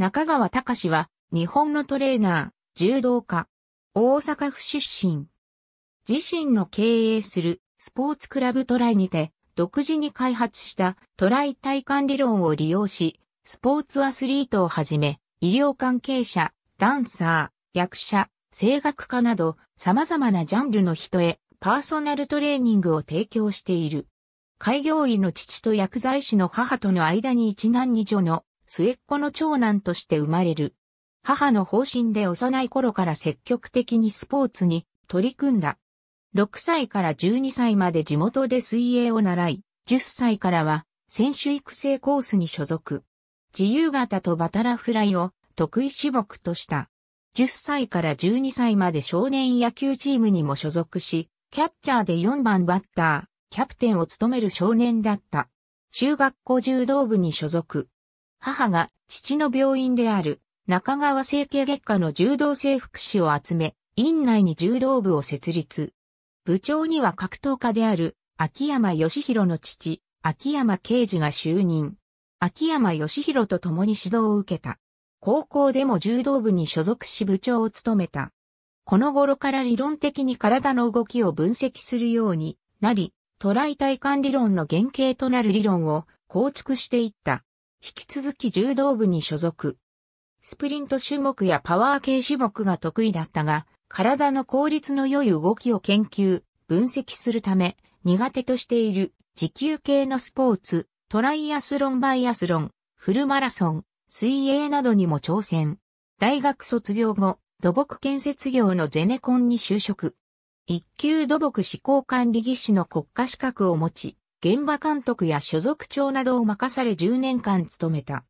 中川隆は、日本のトレーナー、柔道家、大阪府出身。自身の経営するスポーツクラブトライにて、独自に開発したトライ体感理論を利用し、スポーツアスリートをはじめ、医療関係者、ダンサー、役者、声楽家など、様々なジャンルの人へ、パーソナルトレーニングを提供している。開業医の父と薬剤師の母との間に一男二女の末っ子の長男として生まれる。母の方針で幼い頃から積極的にスポーツに取り組んだ。6歳から12歳まで地元で水泳を習い、10歳からは選手育成コースに所属。自由形とバタラフライを得意種目とした。10歳から12歳まで少年野球チームにも所属し、キャッチャーで4番バッター、キャプテンを務める少年だった。中学校柔道部に所属。母が父の病院である中川整形月科の柔道整復師を集め、院内に柔道部を設立。部長には格闘家である秋山義弘の父、秋山刑事が就任。秋山義弘と共に指導を受けた。高校でも柔道部に所属し部長を務めた。この頃から理論的に体の動きを分析するようになり、トライ体感理論の原型となる理論を構築していった。引き続き柔道部に所属。スプリント種目やパワー系種目が得意だったが、体の効率の良い動きを研究、分析するため、苦手としている、持久系のスポーツ、トライアスロンバイアスロン、フルマラソン、水泳などにも挑戦。大学卒業後、土木建設業のゼネコンに就職。一級土木施工管理技師の国家資格を持ち、現場監督や所属長などを任され10年間務めた。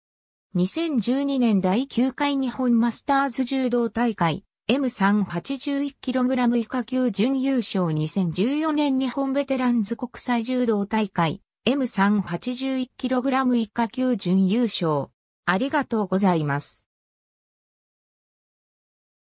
2012年第9回日本マスターズ柔道大会 M381kg 以下級準優勝2014年日本ベテランズ国際柔道大会 M381kg 以下級準優勝。ありがとうございます。